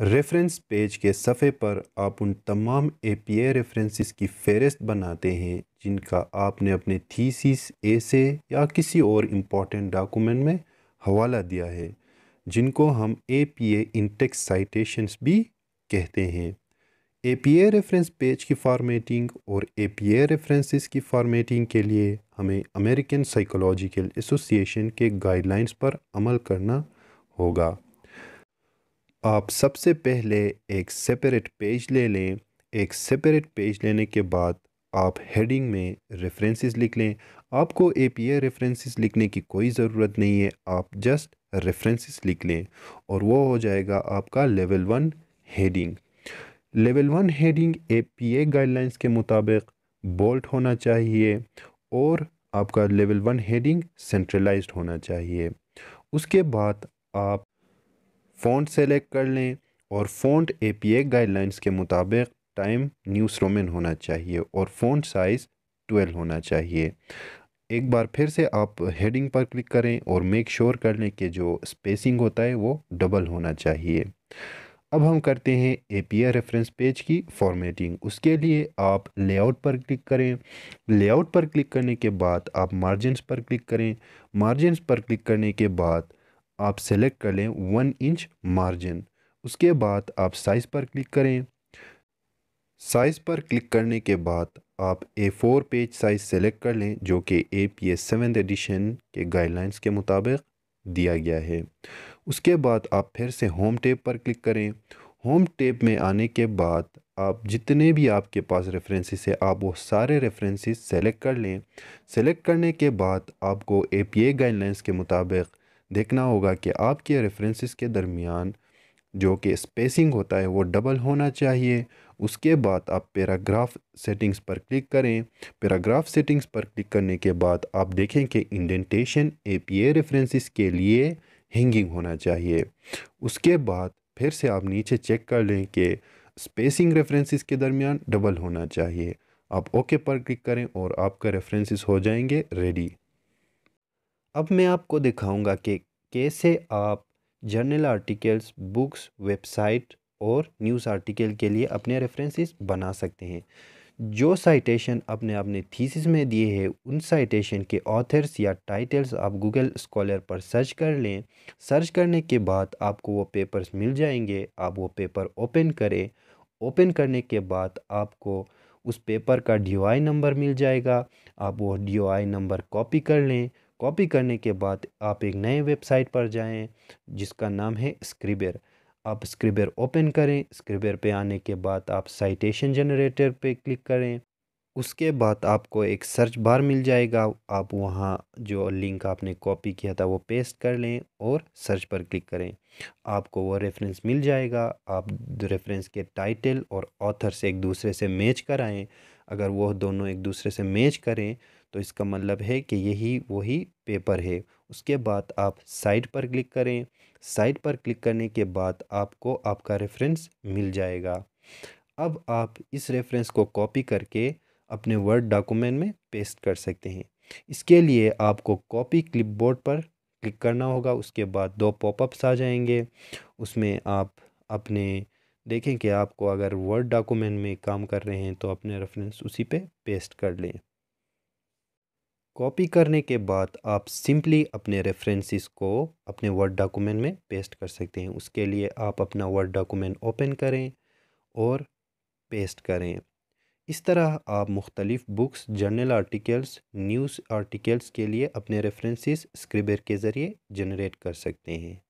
reference page के सफ़े पर आप उन तमाम एपीए रेफरेंसेस की फहरिस्त बनाते हैं जिनका आपने अपने थीसिस ऐसे या किसी और इम्पॉर्टेंट डॉक्यूमेंट में हवाला दिया है जिनको हम एपीए इंटेक्स साइटेशंस भी कहते हैं एपीए रेफरेंस पेज की फॉर्मेटिंग और एपीए रेफरेंसेस की फॉर्मेटिंग के लिए हमें अमेरिकन साइकोलॉजिकल एसोसिएशन के गाइडलाइंस पर अमल करना होगा आप सबसे पहले एक सेपरेट पेज ले लें एक सेपरेट पेज लेने के बाद आप हेडिंग में रेफरेंसेस लिख लें आपको ए पी ए रेफरेंसेस लिखने की कोई ज़रूरत नहीं है आप जस्ट रेफरेंसेस लिख लें और वो हो जाएगा आपका level one heading level one heading A P A guidelines के मुताबिक बोल्ट होना चाहिए और आपका लेवल वन हेडिंग सेंट्रलाइज्ड होना चाहिए उसके बाद आप फ़ॉन्ट सेलेक्ट कर लें और फ़ॉन्ट एपीए गाइडलाइंस के मुताबिक टाइम न्यूज़ रोमन होना चाहिए और फ़ॉन्ट साइज़ 12 होना चाहिए एक बार फिर से आप हेडिंग पर क्लिक करें और मेक श्योर कर लें कि जो स्पेसिंग होता है वो डबल होना चाहिए अब हम करते हैं ए रेफरेंस पेज की फॉर्मेटिंग उसके लिए आप लेआउट पर क्लिक करें लेआउट पर क्लिक करने के बाद आप मार्जिनस पर क्लिक करें मार्जिनस पर क्लिक करने के बाद आप सेलेक्ट कर लें वन इंच मार्जिन उसके बाद आप साइज़ पर क्लिक करें साइज़ पर क्लिक करने के बाद आप A four page size select कर लें जो कि A P S seventh edition के गाइडलाइंस के मुताबिक दिया गया है उसके बाद आप फिर से होम टेप पर क्लिक करें होम टेप में आने के बाद आप जितने भी आपके पास रेफरेंसेस है आप वो सारे रेफरेंसेस सेलेक्ट कर लें सेलेक्ट करने के बाद आपको ए पी ए गाइडलाइंस के मुताबिक देखना होगा कि आपके रेफरेंसेस के दरमियान जो कि स्पेसिंग होता है वो डबल होना चाहिए उसके बाद आप पैराग्राफ सेटिंग्स पर क्लिक करें पैराग्राफ सेटिंग्स पर क्लिक करने के बाद आप देखें कि इंडेंटेशन एपीए रेफरेंसेस के लिए हैंगिंग होना चाहिए उसके बाद फिर से आप नीचे चेक कर लें कि स्पेसिंग रेफरेंसेस के दरमियान डबल होना चाहिए आप ओके पर क्लिक करें और आपका रेफरेंसेस हो जाएंगे रेडी अब मैं आपको दिखाऊंगा कि कैसे आप जर्नल आर्टिकल्स बुक्स वेबसाइट और न्यूज़ आर्टिकल के लिए अपने रेफरेंसेस बना सकते हैं जो साइटेशन अपने आपने थीसिस में दिए हैं उन साइटेशन के ऑथर्स या टाइटल्स आप गूगल स्कॉलर पर सर्च कर लें सर्च करने के बाद आपको वो पेपर्स मिल जाएंगे आप वो पेपर ओपन करें ओपन करने के बाद आपको उस पेपर का डी नंबर मिल जाएगा आप वो डी नंबर कॉपी कर लें कॉपी करने के बाद आप एक नए वेबसाइट पर जाएं जिसका नाम है स्क्रिबेर आप स्क्रिबेर ओपन करें स्क्रिबेर पे आने के बाद आप साइटेशन जनरेटर पे क्लिक करें उसके बाद आपको एक सर्च बार मिल जाएगा आप वहाँ जो लिंक आपने कॉपी किया था वो पेस्ट कर लें और सर्च पर क्लिक करें आपको वो रेफरेंस मिल जाएगा आप रेफरेंस के टाइटल और ऑथर से एक दूसरे से मैच कराएं अगर वो दोनों एक दूसरे से मैच करें तो इसका मतलब है कि यही वही पेपर है उसके बाद आप साइट पर क्लिक करें साइट पर क्लिक करने के बाद आपको आपका रेफरेंस मिल जाएगा अब आप इस रेफरेंस को कॉपी करके अपने वर्ड डॉक्यूमेंट में पेस्ट कर सकते हैं इसके लिए आपको कॉपी क्लिपबोर्ड पर क्लिक करना होगा उसके बाद दो पॉपअप्स आ जाएंगे उसमें आप अपने देखें कि आपको अगर वर्ड डॉक्यूमेंट में काम कर रहे हैं तो अपने रेफरेंस उसी पे पेस्ट कर लें कॉपी करने के बाद आप सिंपली अपने रेफरेंसेस को अपने वर्ड डॉक्यूमेंट में पेस्ट कर सकते हैं उसके लिए आप अपना वर्ड डॉक्यूमेंट ओपन करें और पेस्ट करें इस तरह आप मुख्तलिफ़ books journal articles news articles के लिए अपने रेफरेंसेस स्क्रिबर के ज़रिए जनरेट कर सकते हैं